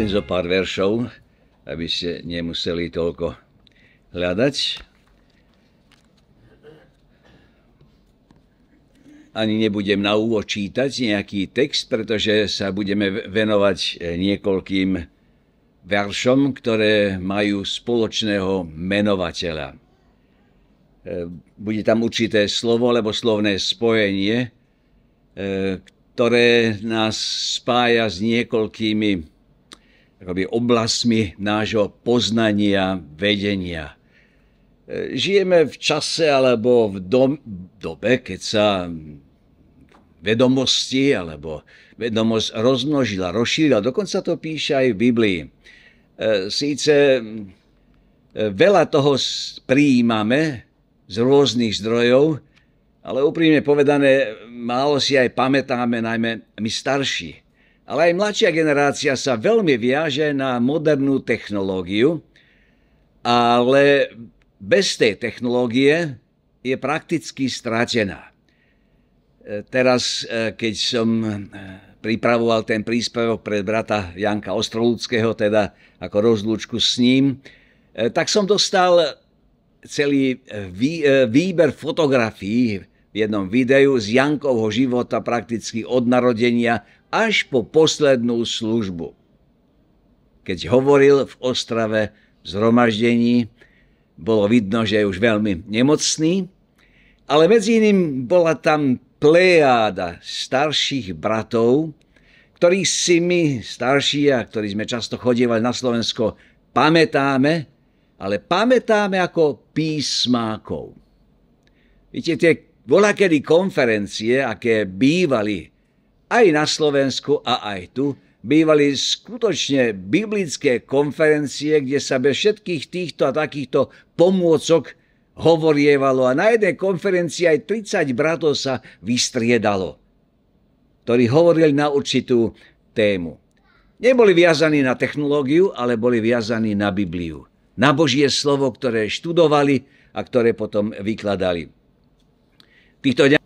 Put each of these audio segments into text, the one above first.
len zo pár veršov, aby ste nemuseli toľko hľadať. Ani nebudem na úvod čítať nejaký text, pretože sa budeme venovať niekoľkým veršom, ktoré majú spoločného menovateľa. E, bude tam určité slovo, alebo slovné spojenie, e, ktoré nás spája s niekoľkými akoby oblastmi nášho poznania, vedenia. E, žijeme v čase alebo v dom, dobe, keď sa vedomosti alebo vedomosť rozmnožila, rozšírila. Dokonca to píše aj v Biblii. E, síce e, veľa toho prijímame z rôznych zdrojov, ale úprimne povedané, málo si aj pamätáme, najmä my starší ale aj mladšia generácia sa veľmi viaže na modernú technológiu, ale bez tej technológie je prakticky stratená. E, teraz, e, keď som e, pripravoval ten príspevok pre brata Janka Ostrolúckého, teda ako rozlúčku s ním, tak som dostal celý výber fotografií v jednom videu z Jankovho života prakticky od narodenia až po poslednú službu. Keď hovoril v Ostrave v zhromaždení, bolo vidno, že je už veľmi nemocný, ale medzi iným bola tam plejáda starších bratov, ktorých si my, starší a ktorí sme často chodievali na Slovensko, pamätáme, ale pamätáme ako písmákov. Viete, tie bola kedy konferencie, aké bývali aj na Slovensku a aj tu, bývali skutočne biblické konferencie, kde sa bez všetkých týchto a takýchto pomôcok hovorievalo a na jednej konferencii aj 30 bratov sa vystriedalo, ktorí hovorili na určitú tému. Neboli viazaní na technológiu, ale boli viazaní na Bibliu, na Božie slovo, ktoré študovali a ktoré potom vykladali týchto dňach,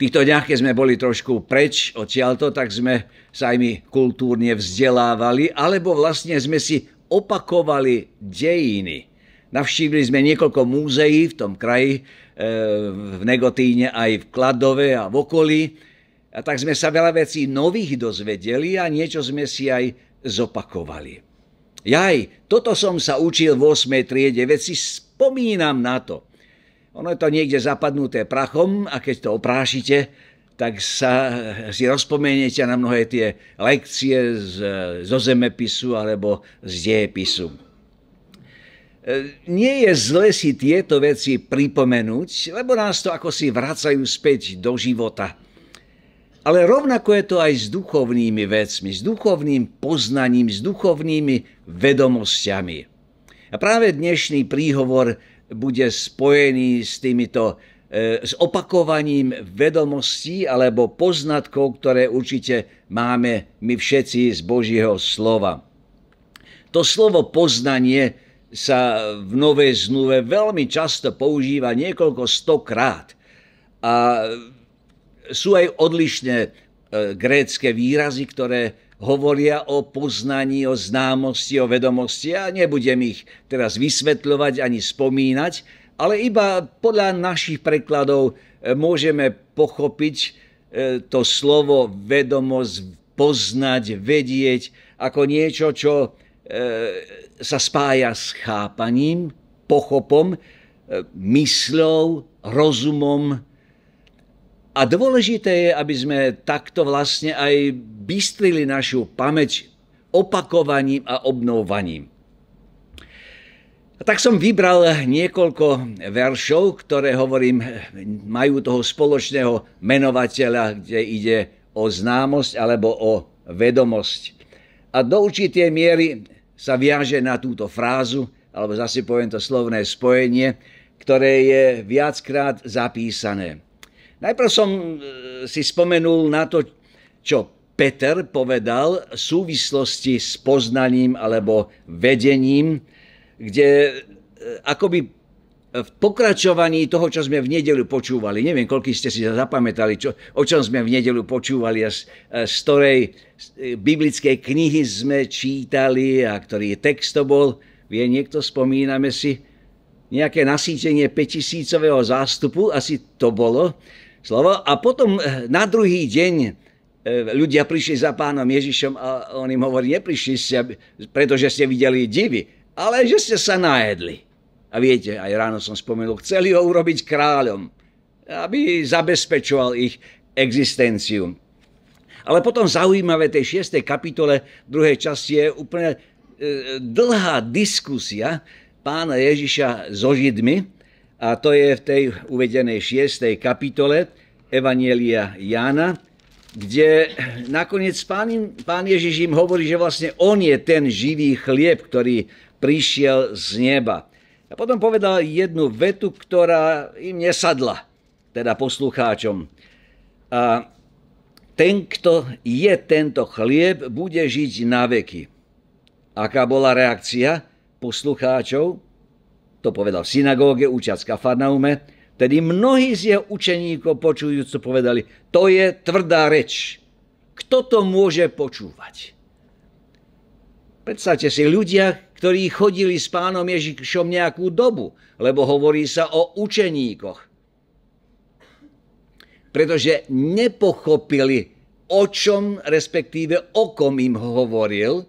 týchto dňach, keď sme boli trošku preč odtiaľto, tak sme sa aj my kultúrne vzdelávali, alebo vlastne sme si opakovali dejiny. Navštívili sme niekoľko múzeí v tom kraji, e, v Negotíne aj v Kladove a v okolí. A tak sme sa veľa vecí nových dozvedeli a niečo sme si aj zopakovali. Jaj, toto som sa učil v 8. triede, veci si spomínam na to. Ono je to niekde zapadnuté prachom a keď to oprášite, tak sa si rozpomeniete na mnohé tie lekcie z, zo zemepisu alebo z dejepisu. E, nie je zle si tieto veci pripomenúť, lebo nás to ako si vracajú späť do života. Ale rovnako je to aj s duchovnými vecmi, s duchovným poznaním, s duchovnými vedomosťami. A práve dnešný príhovor bude spojený s týmito e, s opakovaním vedomostí alebo poznatkov, ktoré určite máme my všetci z Božieho slova. To slovo poznanie sa v Novej zmluve veľmi často používa niekoľko stokrát. A sú aj odlišné e, grécké výrazy, ktoré hovoria o poznaní, o známosti, o vedomosti. Ja nebudem ich teraz vysvetľovať ani spomínať, ale iba podľa našich prekladov e, môžeme pochopiť e, to slovo vedomosť, poznať, vedieť ako niečo, čo e, sa spája s chápaním, pochopom, mysľou, rozumom, a dôležité je, aby sme takto vlastne aj bystrili našu pamäť opakovaním a obnovovaním. A tak som vybral niekoľko veršov, ktoré hovorím, majú toho spoločného menovateľa, kde ide o známosť alebo o vedomosť. A do určitej miery sa viaže na túto frázu, alebo zase poviem to slovné spojenie, ktoré je viackrát zapísané. Najprv som e, si spomenul na to, čo Peter povedal v súvislosti s poznaním alebo vedením, kde e, akoby v pokračovaní toho, čo sme v nedelu počúvali. Neviem, koľko ste si zapamätali, čo, o čom sme v nedelu počúvali a z, e, z ktorej biblickej knihy sme čítali a ktorý text to bol. Vie niekto, spomíname si, nejaké nasýtenie 5000 zástupu, asi to bolo slovo. A potom eh, na druhý deň eh, ľudia prišli za pánom Ježišom a on im hovorí, neprišli ste, pretože ste videli divy, ale že ste sa najedli. A viete, aj ráno som spomenul, chceli ho urobiť kráľom, aby zabezpečoval ich existenciu. Ale potom zaujímavé tej 6. kapitole druhej časti je úplne eh, dlhá diskusia pána Ježiša so Židmi, a to je v tej uvedenej 6. kapitole Evanielia Jána, kde nakoniec pán, pán Ježiš im hovorí, že vlastne on je ten živý chlieb, ktorý prišiel z neba. A potom povedal jednu vetu, ktorá im nesadla, teda poslucháčom. A ten, kto je tento chlieb, bude žiť na veky. Aká bola reakcia poslucháčov? to povedal v synagóge, účast Kafarnaume, tedy mnohí z jeho učeníkov počujúco povedali, to je tvrdá reč. Kto to môže počúvať? Predstavte si ľudia, ktorí chodili s pánom Ježišom nejakú dobu, lebo hovorí sa o učeníkoch. Pretože nepochopili, o čom, respektíve o kom im hovoril,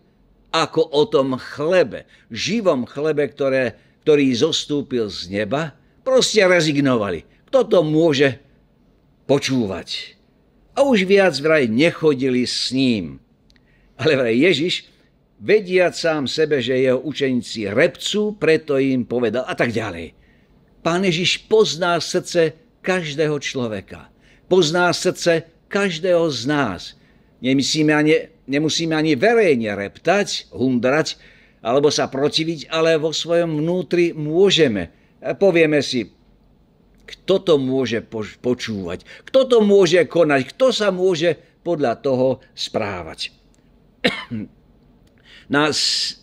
ako o tom chlebe, živom chlebe, ktoré ktorý zostúpil z neba, proste rezignovali. Kto to môže počúvať? A už viac vraj nechodili s ním. Ale vraj Ježiš, vediac sám sebe, že jeho učeníci repcú, preto im povedal a tak ďalej. Pán Ježiš pozná srdce každého človeka. Pozná srdce každého z nás. Nemusíme ani, nemusíme ani verejne reptať, hundrať, alebo sa protiviť, ale vo svojom vnútri môžeme. Povieme si, kto to môže počúvať, kto to môže konať, kto sa môže podľa toho správať. Na,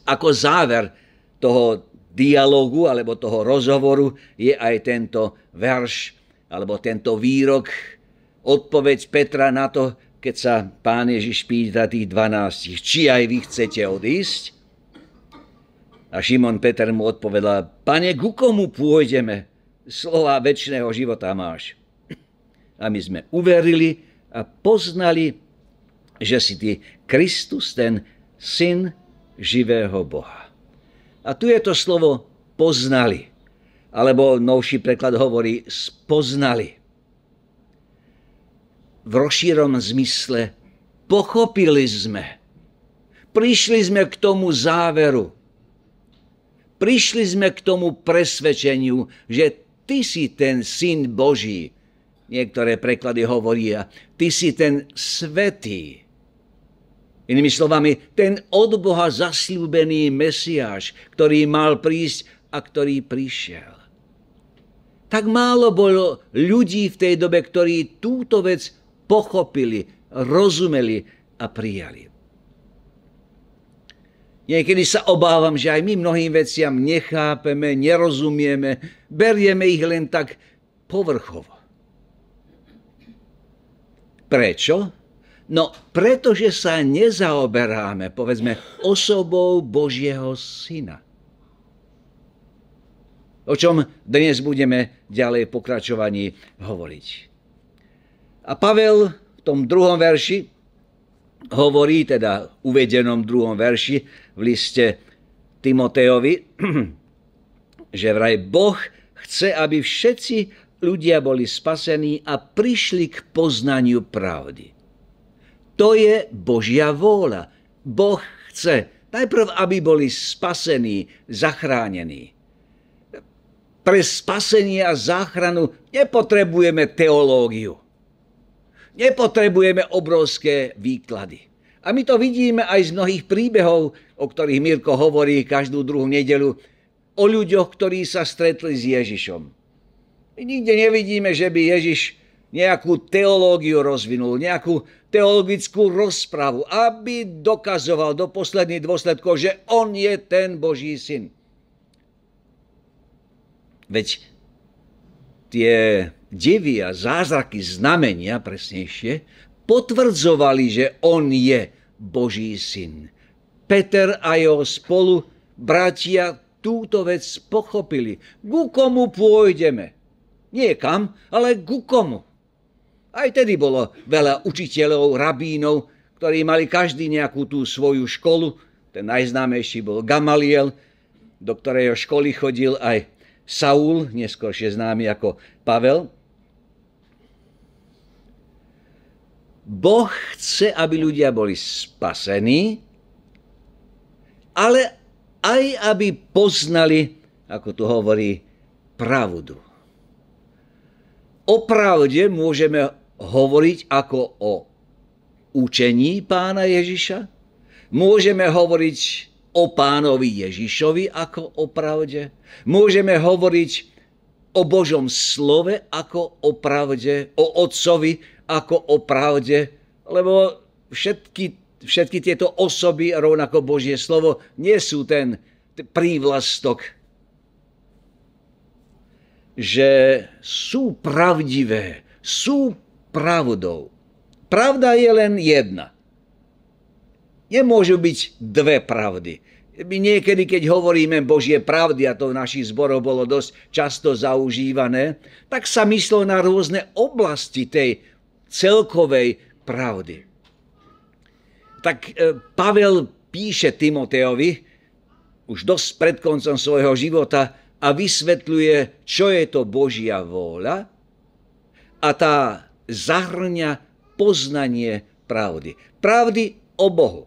ako záver toho dialogu alebo toho rozhovoru je aj tento verš alebo tento výrok, odpoveď Petra na to, keď sa pán Ježiš pýta tých 12, či aj vy chcete odísť? A Šimon Peter mu odpovedal, pane, ku komu pôjdeme? Slova väčšného života máš. A my sme uverili a poznali, že si ty Kristus, ten syn živého Boha. A tu je to slovo poznali, alebo novší preklad hovorí spoznali. V rozšírom zmysle pochopili sme. Prišli sme k tomu záveru, Prišli sme k tomu presvedčeniu, že ty si ten syn Boží. Niektoré preklady hovoria, ty si ten svetý. Inými slovami, ten od Boha zasľúbený Mesiáš, ktorý mal prísť a ktorý prišiel. Tak málo bolo ľudí v tej dobe, ktorí túto vec pochopili, rozumeli a prijali. Niekedy sa obávam, že aj my mnohým veciam nechápeme, nerozumieme, berieme ich len tak povrchovo. Prečo? No, pretože sa nezaoberáme, povedzme, osobou Božieho Syna. O čom dnes budeme ďalej pokračovaní hovoriť. A Pavel v tom druhom verši hovorí teda uvedenom druhom verši v liste Timoteovi, že vraj Boh chce, aby všetci ľudia boli spasení a prišli k poznaniu pravdy. To je Božia vôľa. Boh chce najprv, aby boli spasení, zachránení. Pre spasenie a záchranu nepotrebujeme teológiu Nepotrebujeme obrovské výklady. A my to vidíme aj z mnohých príbehov, o ktorých Mirko hovorí každú druhú nedelu, o ľuďoch, ktorí sa stretli s Ježišom. My nikde nevidíme, že by Ježiš nejakú teológiu rozvinul, nejakú teologickú rozpravu, aby dokazoval do posledných dôsledkov, že on je ten Boží syn. Veď tie a zázraky, znamenia presnejšie, potvrdzovali, že on je Boží syn. Peter a jeho spolu bratia túto vec pochopili. Ku komu pôjdeme? Nie kam, ale ku komu. Aj tedy bolo veľa učiteľov, rabínov, ktorí mali každý nejakú tú svoju školu. Ten najznámejší bol Gamaliel, do ktorého školy chodil aj Saul, neskôršie známy ako Pavel. Boh chce, aby ľudia boli spasení, ale aj aby poznali, ako tu hovorí, pravdu. O pravde môžeme hovoriť ako o učení pána Ježiša, môžeme hovoriť o pánovi Ježišovi ako o pravde, môžeme hovoriť o Božom slove ako o pravde, o Otcovi, ako o pravde, lebo všetky, všetky tieto osoby, rovnako Božie slovo, nie sú ten prívlastok, že sú pravdivé, sú pravdou. Pravda je len jedna. Nemôžu byť dve pravdy. My niekedy, keď hovoríme Božie pravdy, a to v našich zboroch bolo dosť často zaužívané, tak sa myslo na rôzne oblasti tej celkovej pravdy. Tak e, Pavel píše Timoteovi už dosť pred koncom svojho života a vysvetľuje, čo je to Božia vôľa a tá zahrňa poznanie pravdy. Pravdy o Bohu.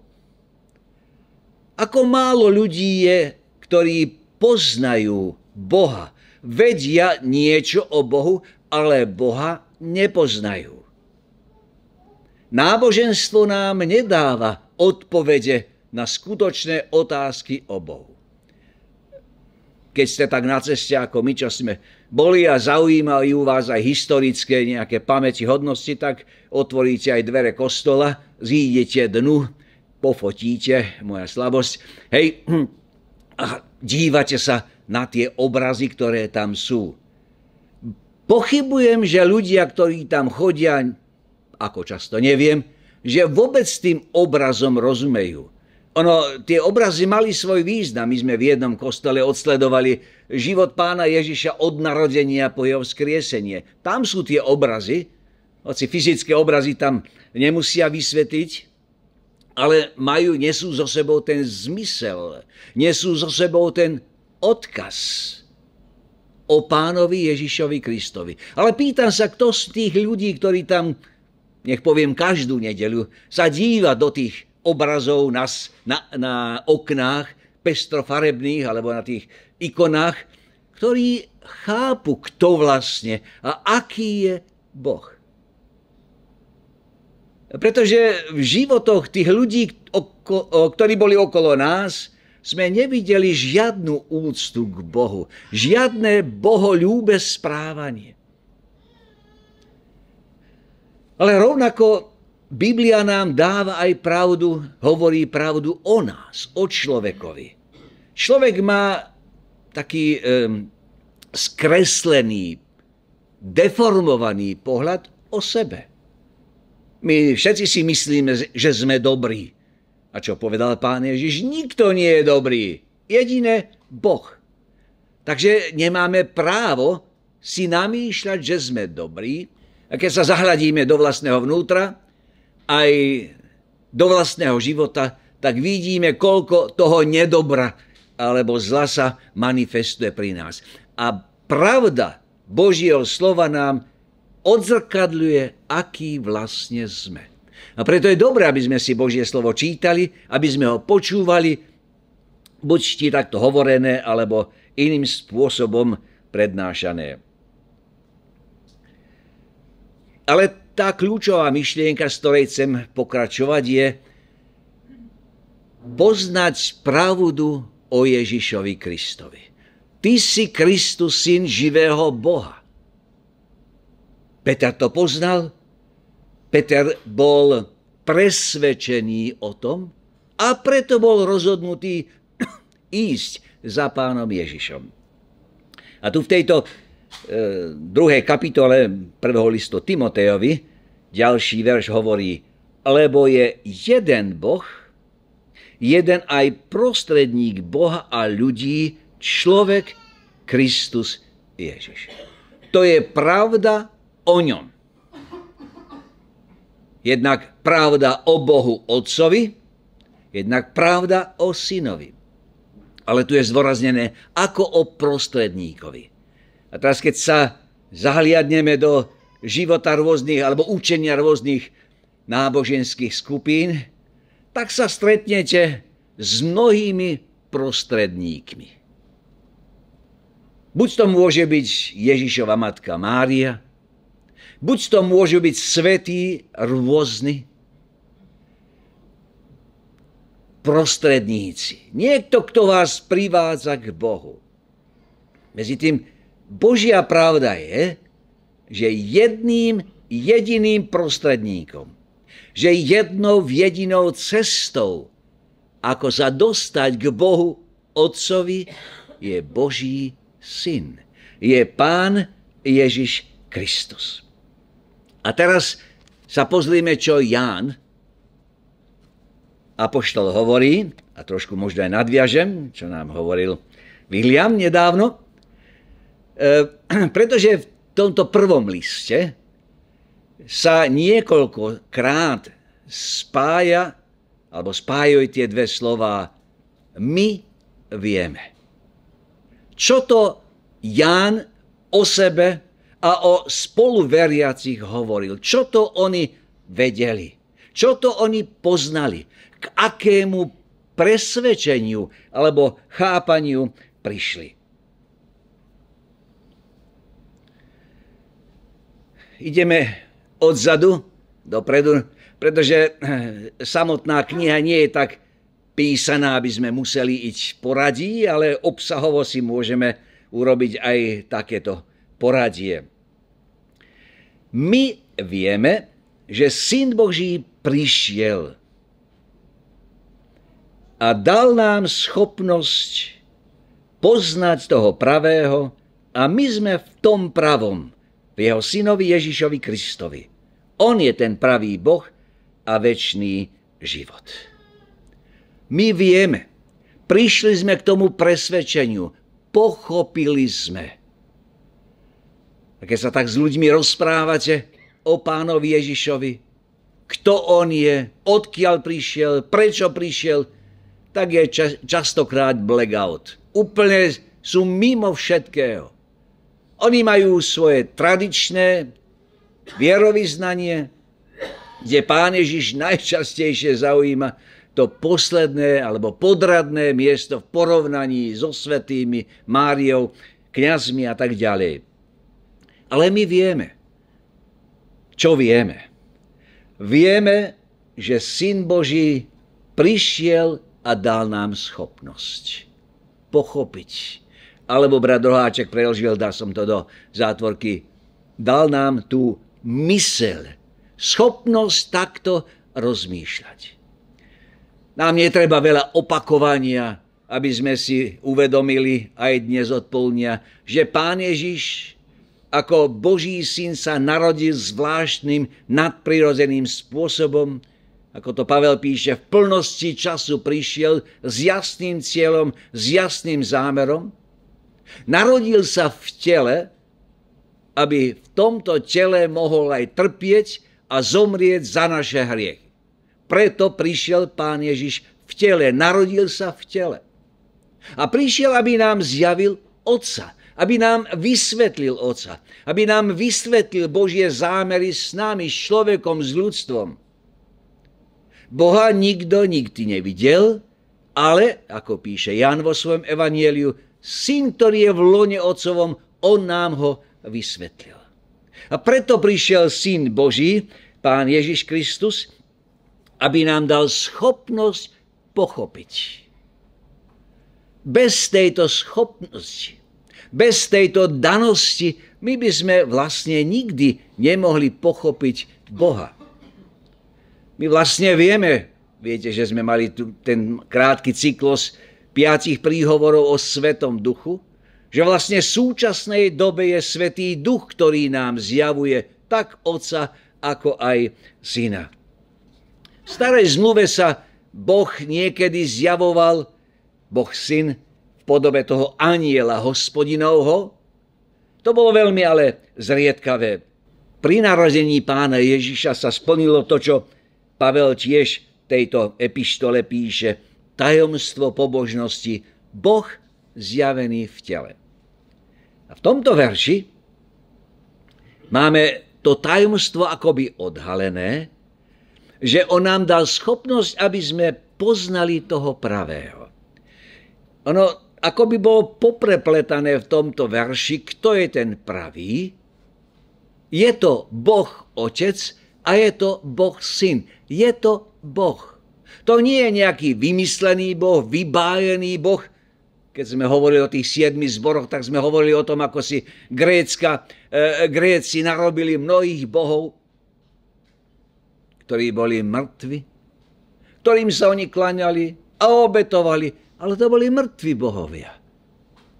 Ako málo ľudí je, ktorí poznajú Boha, vedia niečo o Bohu, ale Boha nepoznajú. Náboženstvo nám nedáva odpovede na skutočné otázky o Bohu. Keď ste tak na ceste, ako my, čo sme boli a zaujímali u vás aj historické nejaké pamäti, hodnosti, tak otvoríte aj dvere kostola, zídete dnu, pofotíte, moja slabosť, hej, a dívate sa na tie obrazy, ktoré tam sú. Pochybujem, že ľudia, ktorí tam chodia, ako často, neviem, že vôbec tým obrazom rozumejú. Ono, tie obrazy mali svoj význam. My sme v jednom kostole odsledovali život pána Ježiša od narodenia po jeho vzkriesenie. Tam sú tie obrazy, hoci fyzické obrazy tam nemusia vysvetliť, ale majú, nesú so sebou ten zmysel, nesú so sebou ten odkaz o pánovi Ježišovi Kristovi. Ale pýtam sa, kto z tých ľudí, ktorí tam nech poviem každú nedeľu, sa díva do tých obrazov na, na, na oknách pestrofarebných alebo na tých ikonách, ktorí chápu, kto vlastne a aký je Boh. Pretože v životoch tých ľudí, ktorí boli okolo nás, sme nevideli žiadnu úctu k Bohu, žiadne boholúbe správanie. Ale rovnako Biblia nám dáva aj pravdu, hovorí pravdu o nás, o človekovi. Človek má taký um, skreslený, deformovaný pohľad o sebe. My všetci si myslíme, že sme dobrí. A čo povedal pán Ježiš? Nikto nie je dobrý. Jedine Boh. Takže nemáme právo si namýšľať, že sme dobrí, a keď sa zahľadíme do vlastného vnútra, aj do vlastného života, tak vidíme, koľko toho nedobra alebo zla sa manifestuje pri nás. A pravda Božieho slova nám odzrkadľuje, aký vlastne sme. A preto je dobré, aby sme si Božie slovo čítali, aby sme ho počúvali, buď ti takto hovorené, alebo iným spôsobom prednášané. Ale tá kľúčová myšlienka, z ktorej chcem pokračovať, je poznať pravdu o Ježišovi Kristovi. Ty si Kristus, syn živého Boha. Peter to poznal, Peter bol presvedčený o tom a preto bol rozhodnutý ísť za pánom Ježišom. A tu v tejto E, druhej kapitole prvého listu Timotejovi, ďalší verš hovorí, lebo je jeden Boh, jeden aj prostredník Boha a ľudí, človek Kristus Ježiš. To je pravda o ňom. Jednak pravda o Bohu Otcovi, jednak pravda o Synovi. Ale tu je zvoraznené ako o prostredníkovi. A teraz, keď sa zahliadneme do života rôznych alebo učenia rôznych náboženských skupín, tak sa stretnete s mnohými prostredníkmi. Buď to môže byť Ježišova matka Mária, buď to môžu byť svetý rôzni prostredníci. Niekto, kto vás privádza k Bohu. Medzi tým Božia pravda je, že jedným jediným prostredníkom, že jednou jedinou cestou, ako sa dostať k Bohu Otcovi, je Boží Syn. Je Pán Ježiš Kristus. A teraz sa pozrieme, čo Ján, apoštol hovorí, a trošku možno aj nadviažem, čo nám hovoril William nedávno, Eh, pretože v tomto prvom liste sa niekoľkokrát spája, alebo spájajú tie dve slova my vieme. Čo to Ján o sebe a o spoluveriacich hovoril? Čo to oni vedeli? Čo to oni poznali? K akému presvedčeniu alebo chápaniu prišli? ideme odzadu dopredu, pretože eh, samotná kniha nie je tak písaná, aby sme museli ísť poradí, ale obsahovo si môžeme urobiť aj takéto poradie. My vieme, že Syn Boží prišiel a dal nám schopnosť poznať toho pravého a my sme v tom pravom jeho synovi Ježišovi Kristovi. On je ten pravý Boh a večný život. My vieme, prišli sme k tomu presvedčeniu, pochopili sme. A keď sa tak s ľuďmi rozprávate o pánovi Ježišovi, kto on je, odkiaľ prišiel, prečo prišiel, tak je častokrát blackout. Úplne sú mimo všetkého. Oni majú svoje tradičné vierovýznanie, kde pán Ježiš najčastejšie zaujíma to posledné alebo podradné miesto v porovnaní so svetými, Máriou, kňazmi a tak ďalej. Ale my vieme, čo vieme. Vieme, že Syn Boží prišiel a dal nám schopnosť pochopiť, alebo brat Roháček preložil, dal som to do zátvorky, dal nám tú mysel, schopnosť takto rozmýšľať. Nám netreba veľa opakovania, aby sme si uvedomili aj dnes od polnia, že Pán Ježiš ako Boží syn sa narodil zvláštnym nadprirozeným spôsobom, ako to Pavel píše, v plnosti času prišiel s jasným cieľom, s jasným zámerom, Narodil sa v tele, aby v tomto tele mohol aj trpieť a zomrieť za naše hriechy. Preto prišiel Pán Ježiš v tele, narodil sa v tele. A prišiel, aby nám zjavil Otca, aby nám vysvetlil Otca, aby nám vysvetlil Božie zámery s nami, s človekom, s ľudstvom. Boha nikto nikdy nevidel, ale, ako píše Jan vo svojom evanieliu, Syn, ktorý je v lone otcovom, on nám ho vysvetlil. A preto prišiel Syn Boží, Pán Ježiš Kristus, aby nám dal schopnosť pochopiť. Bez tejto schopnosti, bez tejto danosti my by sme vlastne nikdy nemohli pochopiť Boha. My vlastne vieme, viete, že sme mali tu ten krátky cyklus piatich príhovorov o Svetom duchu, že vlastne v súčasnej dobe je Svetý duch, ktorý nám zjavuje tak Otca, ako aj Syna. V starej zmluve sa Boh niekedy zjavoval, Boh Syn, v podobe toho aniela hospodinovho. To bolo veľmi ale zriedkavé. Pri narodení pána Ježiša sa splnilo to, čo Pavel tiež tejto epištole píše – tajomstvo pobožnosti, Boh zjavený v tele. A v tomto verši máme to tajomstvo akoby odhalené, že on nám dal schopnosť, aby sme poznali toho pravého. Ono ako by bolo poprepletané v tomto verši, kto je ten pravý. Je to Boh Otec a je to Boh Syn. Je to Boh. To nie je nejaký vymyslený boh, vybájený boh. Keď sme hovorili o tých siedmých zboroch, tak sme hovorili o tom, ako si Grécka, e, e, Gréci narobili mnohých bohov, ktorí boli mŕtvi, ktorým sa oni klaňali a obetovali, ale to boli mŕtvi bohovia.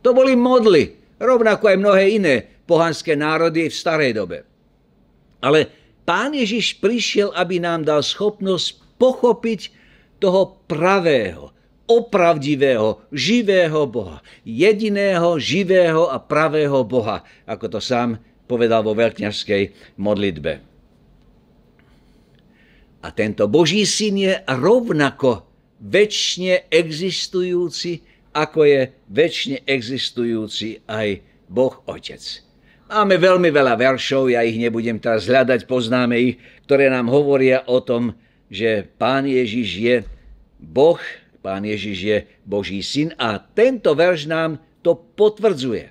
To boli modly, rovnako aj mnohé iné pohanské národy v starej dobe. Ale pán Ježiš prišiel, aby nám dal schopnosť pochopiť toho pravého, opravdivého, živého Boha. Jediného živého a pravého Boha, ako to sám povedal vo veľkňažskej modlitbe. A tento Boží syn je rovnako väčšine existujúci, ako je väčšine existujúci aj Boh Otec. Máme veľmi veľa veršov, ja ich nebudem teraz hľadať, poznáme ich, ktoré nám hovoria o tom, že pán Ježiš je Boh, pán Ježiš je Boží syn a tento verš nám to potvrdzuje.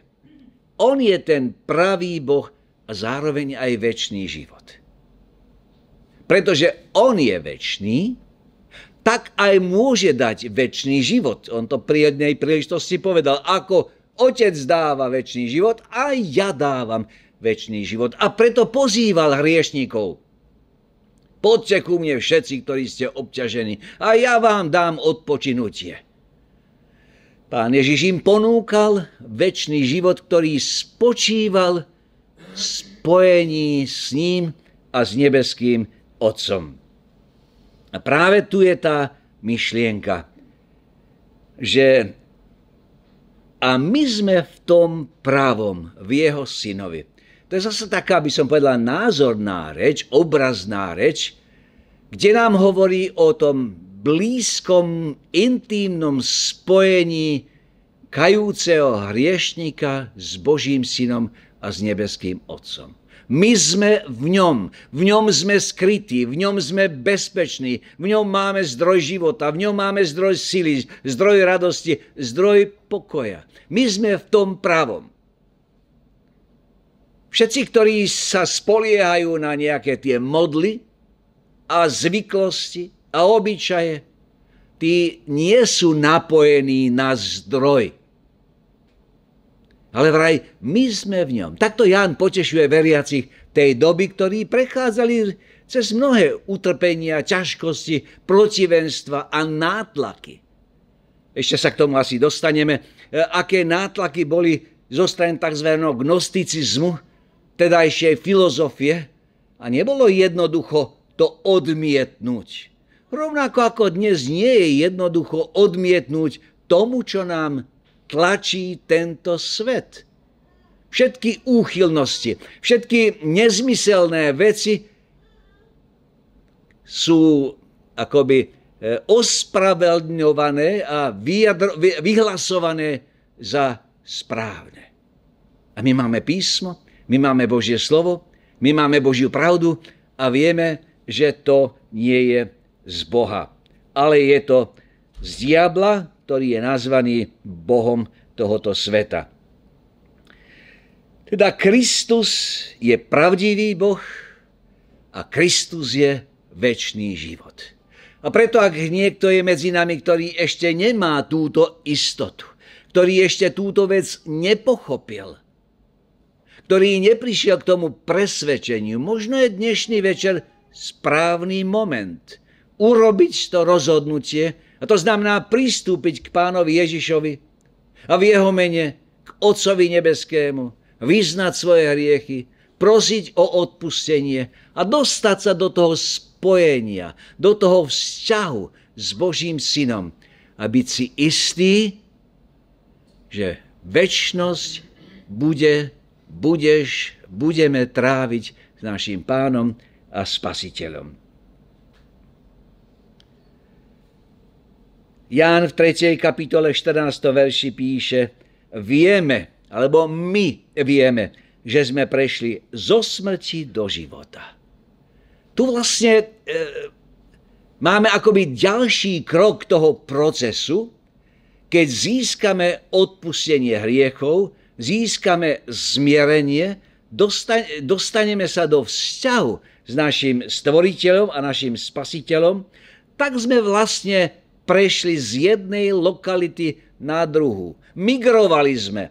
On je ten pravý Boh a zároveň aj väčší život. Pretože on je väčší, tak aj môže dať väčší život. On to pri jednej príležitosti povedal, ako otec dáva väčší život, aj ja dávam väčší život. A preto pozýval hriešníkov, Poďte ku mne všetci, ktorí ste obťažení a ja vám dám odpočinutie. Pán Ježiš im ponúkal väčší život, ktorý spočíval v spojení s ním a s nebeským Otcom. A práve tu je tá myšlienka, že a my sme v tom právom, v jeho synovi. To je zase taká, by som povedala, názorná reč, obrazná reč, kde nám hovorí o tom blízkom, intímnom spojení kajúceho hriešnika s Božím synom a s nebeským Otcom. My sme v ňom, v ňom sme skrytí, v ňom sme bezpeční, v ňom máme zdroj života, v ňom máme zdroj sily, zdroj radosti, zdroj pokoja. My sme v tom pravom. Všetci, ktorí sa spoliehajú na nejaké tie modly a zvyklosti a obyčaje, tí nie sú napojení na zdroj. Ale vraj, my sme v ňom. Takto Ján potešuje veriacich tej doby, ktorí prechádzali cez mnohé utrpenia, ťažkosti, protivenstva a nátlaky. Ešte sa k tomu asi dostaneme, e, aké nátlaky boli zo strany tzv. gnosticizmu, vtedajšej filozofie a nebolo jednoducho to odmietnúť. Rovnako ako dnes nie je jednoducho odmietnúť tomu, čo nám tlačí tento svet. Všetky úchylnosti, všetky nezmyselné veci sú akoby e, ospravedlňované a vyhlasované za správne. A my máme písmo, my máme Božie slovo, my máme Božiu pravdu a vieme, že to nie je z Boha, ale je to z diabla, ktorý je nazvaný Bohom tohoto sveta. Teda Kristus je pravdivý Boh a Kristus je väčší život. A preto, ak niekto je medzi nami, ktorý ešte nemá túto istotu, ktorý ešte túto vec nepochopil, ktorý neprišiel k tomu presvedčeniu. Možno je dnešný večer správny moment urobiť to rozhodnutie, a to znamená pristúpiť k pánovi Ježišovi a v jeho mene k Otcovi Nebeskému, vyznať svoje hriechy, prosiť o odpustenie a dostať sa do toho spojenia, do toho vzťahu s Božím synom a byť si istý, že väčnosť bude budeš, budeme tráviť s našim pánom a spasiteľom. Ján v 3. kapitole 14. verši píše, vieme, alebo my vieme, že sme prešli zo smrti do života. Tu vlastne e, máme akoby ďalší krok toho procesu, keď získame odpustenie hriechov získame zmierenie, dostaneme sa do vzťahu s našim stvoriteľom a našim spasiteľom, tak sme vlastne prešli z jednej lokality na druhú. Migrovali sme.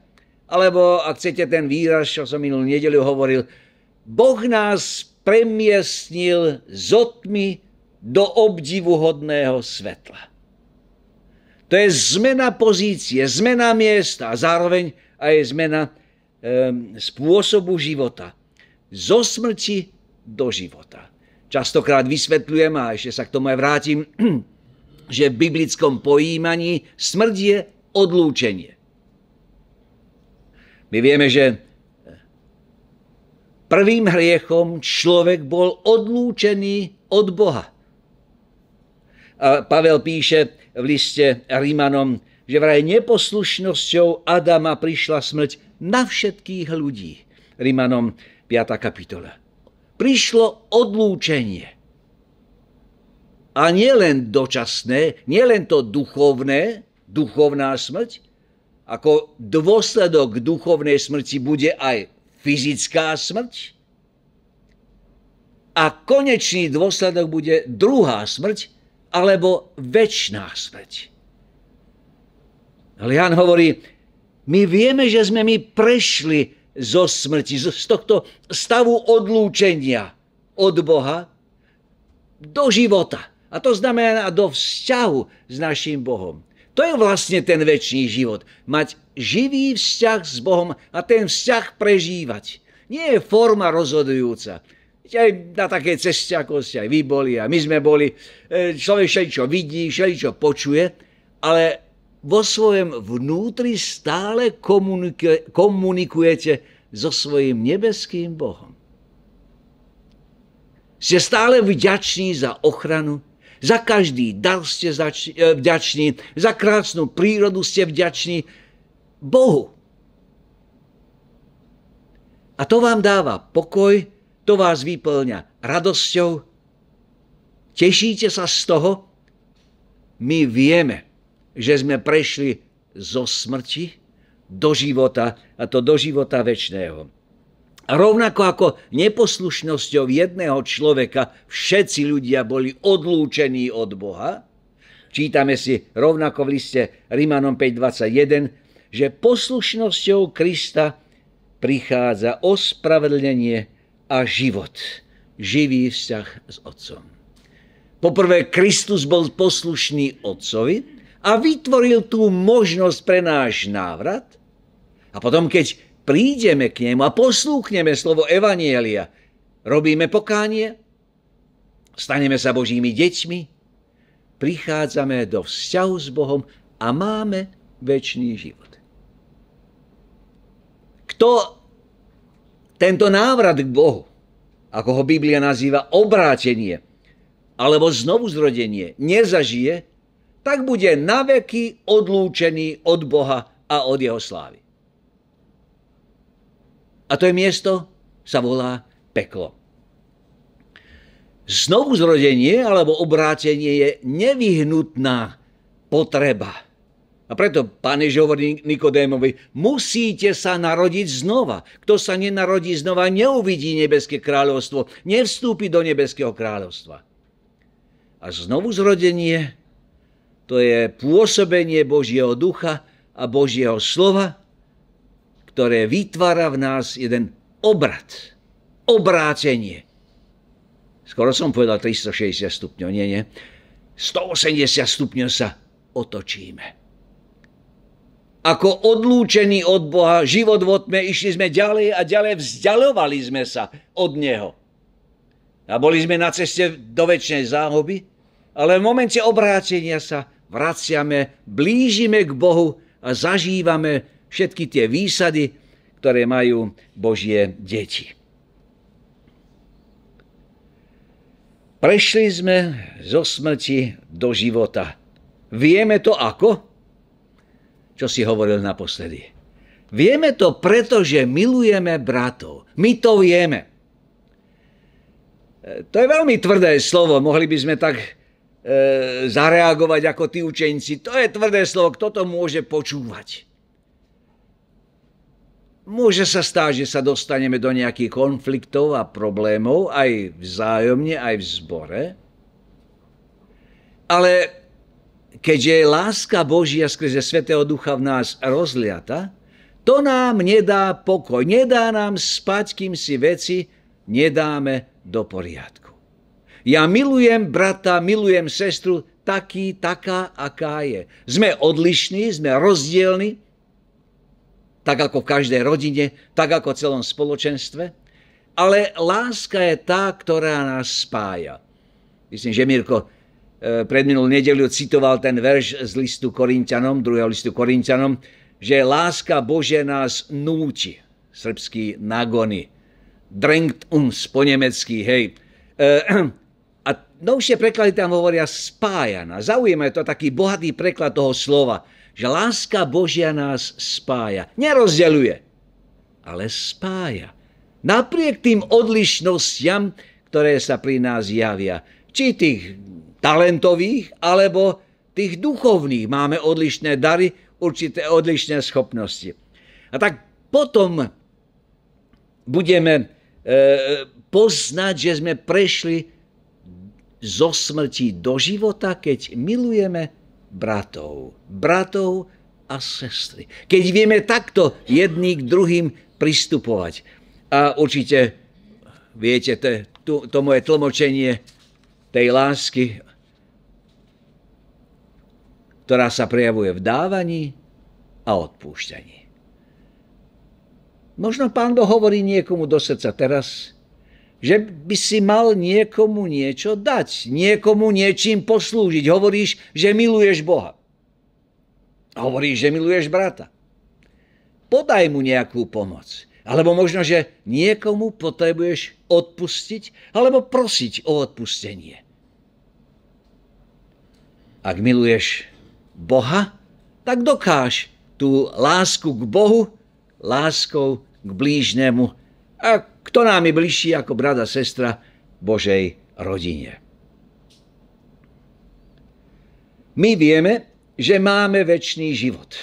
Alebo, ak chcete ten výraz, čo som minulú nedeľu hovoril, Boh nás premiestnil z otmy do obdivuhodného svetla. To je zmena pozície, zmena miesta a zároveň a je zmena um, spôsobu života. Zo smrti do života. Častokrát vysvetľujem, a ešte sa k tomu aj vrátim, že v biblickom pojímaní smrť je odlúčenie. My vieme, že eh, prvým hriechom človek bol odlúčený od Boha. A Pavel píše v liste Rímanom, že vraj neposlušnosťou Adama prišla smrť na všetkých ľudí. Rimanom 5. kapitola. Prišlo odlúčenie. A nielen dočasné, nielen to duchovné, duchovná smrť, ako dôsledok duchovnej smrti bude aj fyzická smrť. A konečný dôsledok bude druhá smrť alebo väčšiná smrť. Ale Ján hovorí, my vieme, že sme my prešli zo smrti, z tohto stavu odlúčenia od Boha do života. A to znamená do vzťahu s našim Bohom. To je vlastne ten väčší život. Mať živý vzťah s Bohom a ten vzťah prežívať. Nie je forma rozhodujúca. Aj na takej ceste, ako ste aj vy boli a my sme boli, e, človek všeličo vidí, všeličo počuje, ale vo svojom vnútri stále komunikuje, komunikujete so svojim nebeským Bohom. Ste stále vďační za ochranu, za každý dar ste eh, vďační, za krásnu prírodu ste vďační Bohu. A to vám dáva pokoj, to vás vyplňa radosťou, tešíte sa z toho, my vieme – že sme prešli zo smrti do života, a to do života väčšného. A rovnako ako neposlušnosťou jedného človeka všetci ľudia boli odlúčení od Boha, čítame si rovnako v liste Rímanom 5.21, že poslušnosťou Krista prichádza ospravedlenie a život, živý vzťah s Otcom. Poprvé, Kristus bol poslušný Otcovi, a vytvoril tú možnosť pre náš návrat. A potom, keď prídeme k nemu a poslúchneme slovo Evanielia, robíme pokánie, staneme sa Božími deťmi, prichádzame do vzťahu s Bohom a máme väčší život. Kto tento návrat k Bohu, ako ho Biblia nazýva obrátenie, alebo znovuzrodenie, nezažije, tak bude naveky odlúčený od Boha a od jeho slávy. A to je miesto, sa volá peklo. Znovu zrodenie alebo obrátenie je nevyhnutná potreba. A preto pán Ježiš hovorí Nikodémovi, musíte sa narodiť znova. Kto sa nenarodí znova, neuvidí nebeské kráľovstvo, nevstúpi do nebeského kráľovstva. A znovu zrodenie to je pôsobenie Božieho ducha a Božieho slova, ktoré vytvára v nás jeden obrad, obrácenie. Skoro som povedal 360 stupňov, nie, nie. 180 stupňov sa otočíme. Ako odlúčení od Boha, otme, išli sme ďalej a ďalej, vzdialovali sme sa od Neho. A boli sme na ceste do väčšnej záhoby, ale v momente obrácenia sa vraciame, blížime k Bohu a zažívame všetky tie výsady, ktoré majú Božie deti. Prešli sme zo smrti do života. Vieme to ako? Čo si hovoril naposledy. Vieme to, pretože milujeme bratov. My to vieme. E, to je veľmi tvrdé slovo, mohli by sme tak E, zareagovať ako tí učenci. To je tvrdé slovo, kto to môže počúvať. Môže sa stáť, že sa dostaneme do nejakých konfliktov a problémov, aj vzájomne, aj v zbore. Ale keďže je láska Božia skrze Svetého Ducha v nás rozliata, to nám nedá pokoj, nedá nám spať, kým si veci nedáme do poriadku. Ja milujem brata, milujem sestru, taký, taká, aká je. Sme odlišní, sme rozdielni, tak ako v každej rodine, tak ako v celom spoločenstve. Ale láska je tá, ktorá nás spája. Myslím, že Mirko e, minulú nedeliu citoval ten verš z listu Korintianom, druhého listu Korintianom, že láska Bože nás núti, srbský nagony, drängt uns po nemecky, hej. E, novšie preklady tam hovoria spájana. Zaujíma je to taký bohatý preklad toho slova, že láska Božia nás spája. Nerozdeľuje, ale spája. Napriek tým odlišnostiam, ktoré sa pri nás javia, či tých talentových, alebo tých duchovných. Máme odlišné dary, určité odlišné schopnosti. A tak potom budeme e, e poznať, že sme prešli zo smrti do života, keď milujeme bratov, bratov a sestry. Keď vieme takto jedný k druhým pristupovať. A určite, viete, to, to, to moje tlmočenie tej lásky, ktorá sa prejavuje v dávaní a odpúšťaní. Možno pán Boh hovorí niekomu do srdca teraz, že by si mal niekomu niečo dať, niekomu niečím poslúžiť. Hovoríš, že miluješ Boha. hovoríš, že miluješ brata. Podaj mu nejakú pomoc. Alebo možno, že niekomu potrebuješ odpustiť alebo prosiť o odpustenie. Ak miluješ Boha, tak dokáž tú lásku k Bohu láskou k blížnemu a kto nám je bližší ako brada sestra Božej rodine? My vieme, že máme väčší život.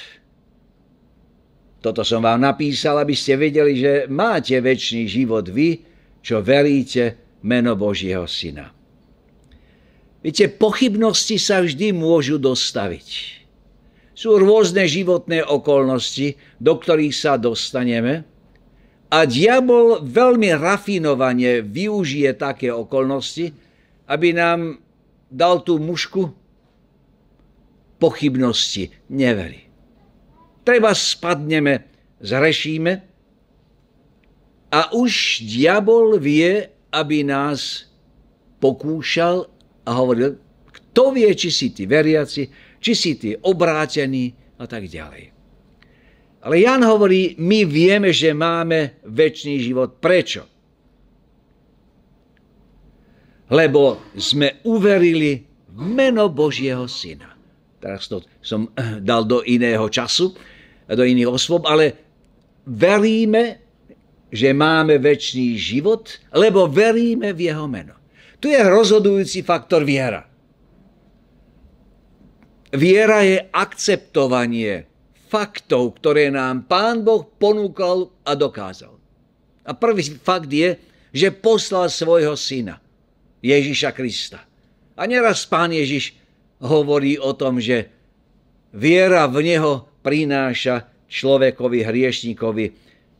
Toto som vám napísal, aby ste vedeli, že máte väčší život vy, čo veríte meno Božieho Syna. Viete, pochybnosti sa vždy môžu dostaviť. Sú rôzne životné okolnosti, do ktorých sa dostaneme, a diabol veľmi rafinovane využije také okolnosti, aby nám dal tú mušku pochybnosti, nevery. Treba spadneme, zrešíme a už diabol vie, aby nás pokúšal a hovoril, kto vie, či si ty veriaci, či si ty obrátený a tak ďalej. Ale Jan hovorí, my vieme, že máme väčší život. Prečo? Lebo sme uverili v meno Božieho Syna. Teraz to som dal do iného času, do iných osôb, ale veríme, že máme väčší život, lebo veríme v jeho meno. Tu je rozhodujúci faktor viera. Viera je akceptovanie faktov, ktoré nám Pán Boh ponúkal a dokázal. A prvý fakt je, že poslal svojho syna, Ježiša Krista. A neraz Pán Ježiš hovorí o tom, že viera v Neho prináša človekovi, hriešníkovi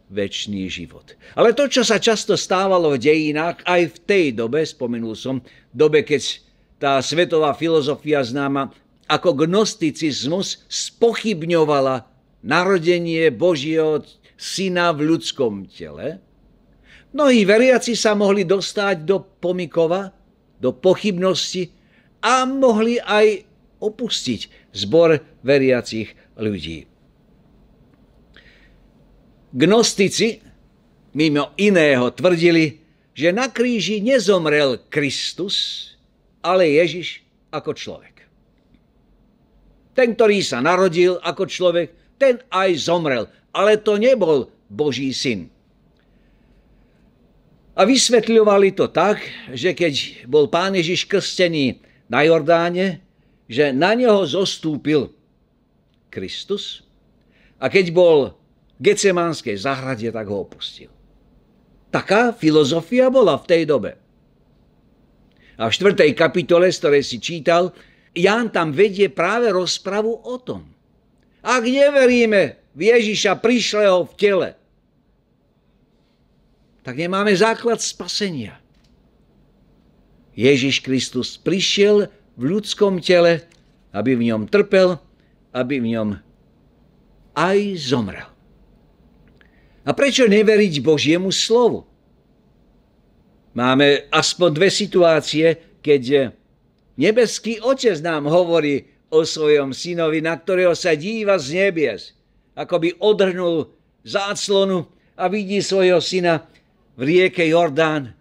väčší život. Ale to, čo sa často stávalo v dejinách, aj v tej dobe, spomenul som, dobe, keď tá svetová filozofia známa ako gnosticizmus spochybňovala narodenie Božieho syna v ľudskom tele, mnohí veriaci sa mohli dostať do pomikova, do pochybnosti a mohli aj opustiť zbor veriacich ľudí. Gnostici mimo iného tvrdili, že na kríži nezomrel Kristus, ale Ježiš ako človek. Ten, ktorý sa narodil ako človek, ten aj zomrel, ale to nebol Boží syn. A vysvetľovali to tak, že keď bol pán Ježiš krstený na Jordáne, že na neho zostúpil Kristus a keď bol v Gecemánskej zahrade, tak ho opustil. Taká filozofia bola v tej dobe. A v 4. kapitole, z ktorej si čítal, Ján tam vedie práve rozpravu o tom. Ak neveríme v Ježiša prišleho v tele, tak nemáme základ spasenia. Ježiš Kristus prišiel v ľudskom tele, aby v ňom trpel, aby v ňom aj zomrel. A prečo neveriť Božiemu slovu? Máme aspoň dve situácie, keď Nebeský Otec nám hovorí o svojom synovi, na ktorého sa díva z nebies, ako by odhrnul záclonu a vidí svojho syna v rieke Jordán.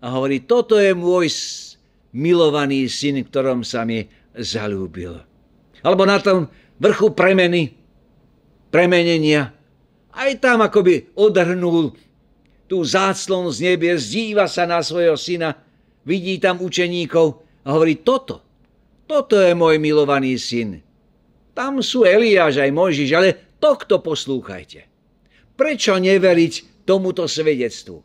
A hovorí, toto je môj milovaný syn, ktorom sa mi zalúbil. Alebo na tom vrchu premeny, premenenia. Aj tam akoby odhrnul tú záclon z nebies, díva sa na svojho syna, vidí tam učeníkov a hovorí toto. Toto je môj milovaný syn. Tam sú Eliáš aj Mojžiš, ale tohto poslúchajte. Prečo neveriť tomuto svedectvu?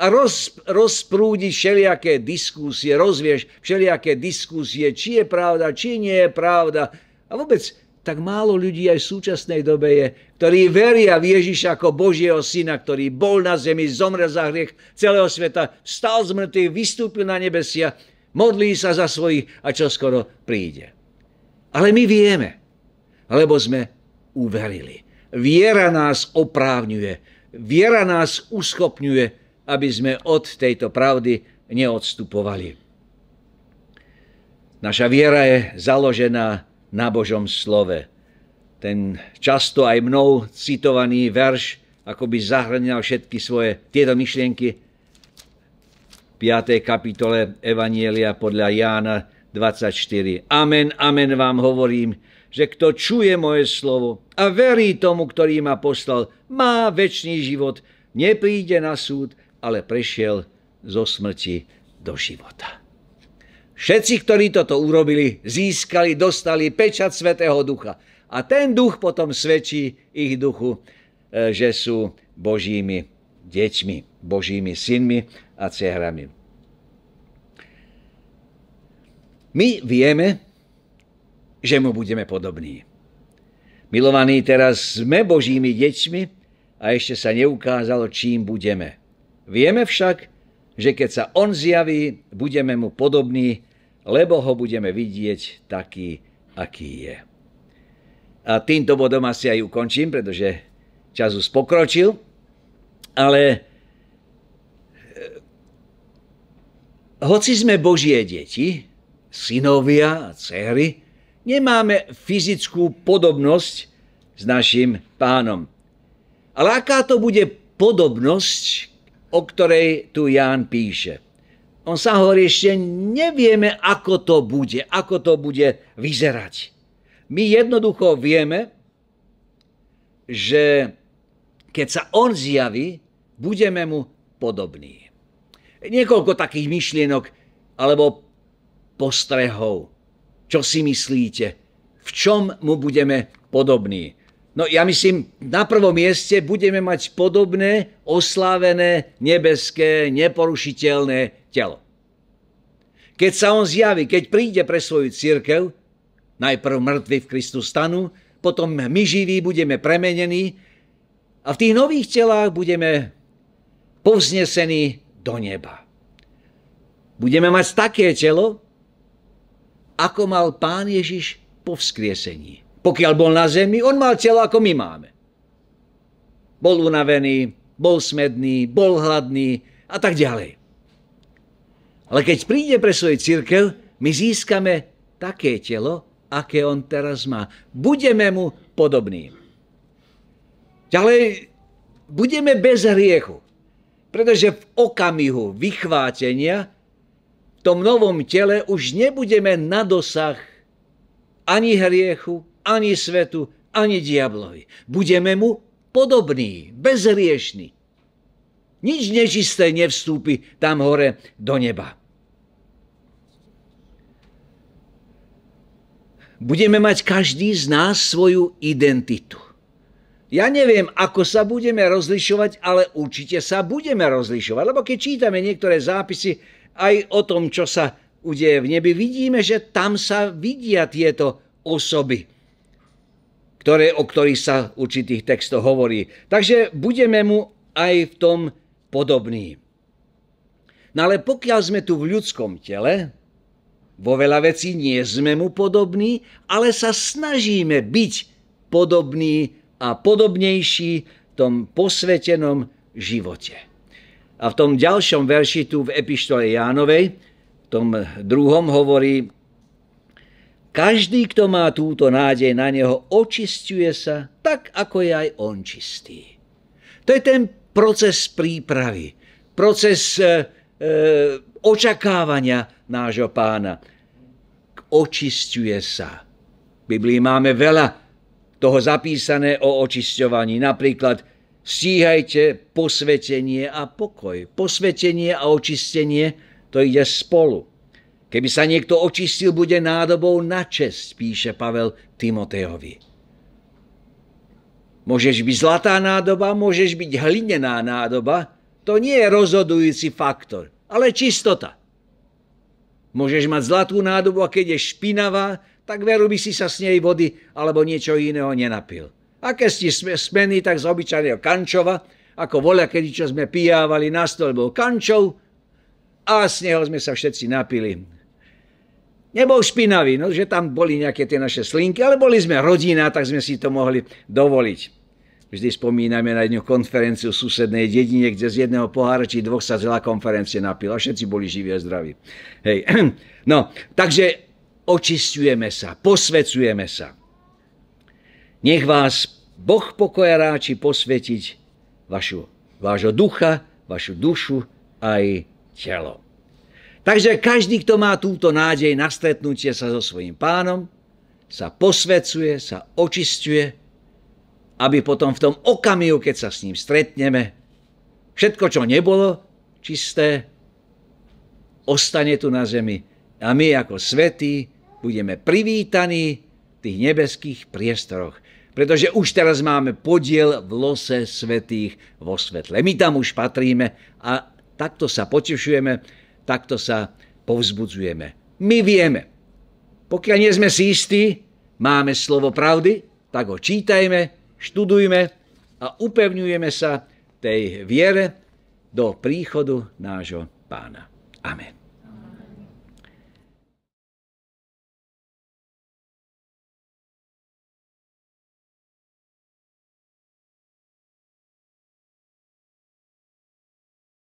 A roz, rozprúdiť všelijaké diskusie, rozvieš všelijaké diskusie, či je pravda, či nie je pravda. A vôbec tak málo ľudí aj v súčasnej dobe je, ktorí veria v Ježiša ako Božieho syna, ktorý bol na zemi, zomrel za hriech celého sveta, stal z mŕtvych, vystúpil na nebesia Modlí sa za svojich a čo skoro príde. Ale my vieme, lebo sme uverili. Viera nás oprávňuje, viera nás uschopňuje, aby sme od tejto pravdy neodstupovali. Naša viera je založená na Božom slove. Ten často aj mnou citovaný verš akoby zahrňal všetky svoje tieto myšlienky 5. kapitole Evanielia podľa Jána 24. Amen, amen vám hovorím, že kto čuje moje slovo a verí tomu, ktorý ma poslal, má väčší život, nepríde na súd, ale prešiel zo smrti do života. Všetci, ktorí toto urobili, získali, dostali pečať Svetého Ducha. A ten duch potom svedčí ich duchu, eh, že sú Božími deťmi, Božími synmi, a cehrami. My vieme, že mu budeme podobní. Milovaní, teraz sme Božími deťmi a ešte sa neukázalo, čím budeme. Vieme však, že keď sa On zjaví, budeme mu podobní, lebo ho budeme vidieť taký, aký je. A týmto bodom asi aj ukončím, pretože čas už pokročil, ale Hoci sme Božie deti, synovia a dcery, nemáme fyzickú podobnosť s našim pánom. Ale aká to bude podobnosť, o ktorej tu Ján píše? On sa hovorí, ešte nevieme, ako to bude, ako to bude vyzerať. My jednoducho vieme, že keď sa on zjaví, budeme mu podobní niekoľko takých myšlienok alebo postrehov. Čo si myslíte? V čom mu budeme podobní? No ja myslím, na prvom mieste budeme mať podobné, oslávené, nebeské, neporušiteľné telo. Keď sa on zjaví, keď príde pre svoju církev, najprv mŕtvy v Kristu stanu, potom my živí budeme premenení a v tých nových telách budeme povznesení do neba. Budeme mať také telo, ako mal pán Ježiš po vzkriesení. Pokiaľ bol na zemi, on mal telo, ako my máme. Bol unavený, bol smedný, bol hladný a tak ďalej. Ale keď príde pre svoj církev, my získame také telo, aké on teraz má. Budeme mu podobní. Ďalej, budeme bez hriechu. Pretože v okamihu vychvátenia v tom novom tele už nebudeme na dosah ani hriechu, ani svetu, ani diablovi. Budeme mu podobní, bezriešní. Nič nečisté nevstúpi tam hore do neba. Budeme mať každý z nás svoju identitu. Ja neviem, ako sa budeme rozlišovať, ale určite sa budeme rozlišovať, lebo keď čítame niektoré zápisy aj o tom, čo sa udeje v nebi, vidíme, že tam sa vidia tieto osoby, ktoré, o ktorých sa určitých textoch hovorí. Takže budeme mu aj v tom podobní. No ale pokiaľ sme tu v ľudskom tele, vo veľa vecí nie sme mu podobní, ale sa snažíme byť podobní a podobnejší v tom posvetenom živote. A v tom ďalšom verši tu v epištole Jánovej, v tom druhom hovorí, každý, kto má túto nádej na neho, očistuje sa tak, ako je aj on čistý. To je ten proces prípravy, proces e, e očakávania nášho pána. Očistuje sa. V Biblii máme veľa toho zapísané o očisťovaní. Napríklad stíhajte posvetenie a pokoj. Posvetenie a očistenie to ide spolu. Keby sa niekto očistil, bude nádobou na čest, píše Pavel Timotejovi. Môžeš byť zlatá nádoba, môžeš byť hlinená nádoba. To nie je rozhodujúci faktor, ale čistota. Môžeš mať zlatú nádobu a keď je špinavá, tak veru by si sa s nej vody alebo niečo iného nenapil. A keď ste smení, tak z obyčajného kančova, ako voľa, kedy čo sme pijávali na stol, bol kančov a z neho sme sa všetci napili. Nebol špinavý, no, že tam boli nejaké tie naše slinky, ale boli sme rodina, tak sme si to mohli dovoliť. Vždy spomíname na jednu konferenciu v susednej dedine, kde z jedného pohára či dvoch sa celá konferencia napila. Všetci boli živí a zdraví. Hej. No, takže očistujeme sa, posvecujeme sa. Nech vás Boh pokoja ráči posvetiť vašu, vášho ducha, vašu dušu aj telo. Takže každý, kto má túto nádej na stretnutie sa so svojím pánom, sa posvecuje, sa očistuje, aby potom v tom okamihu, keď sa s ním stretneme, všetko, čo nebolo čisté, ostane tu na zemi a my ako svetí budeme privítaní v tých nebeských priestoroch, pretože už teraz máme podiel v lose svetých vo svetle. My tam už patríme a takto sa potešujeme, takto sa povzbudzujeme. My vieme, pokiaľ nie sme si istí, máme slovo pravdy, tak ho čítajme, študujme a upevňujeme sa tej viere do príchodu nášho pána. Amen.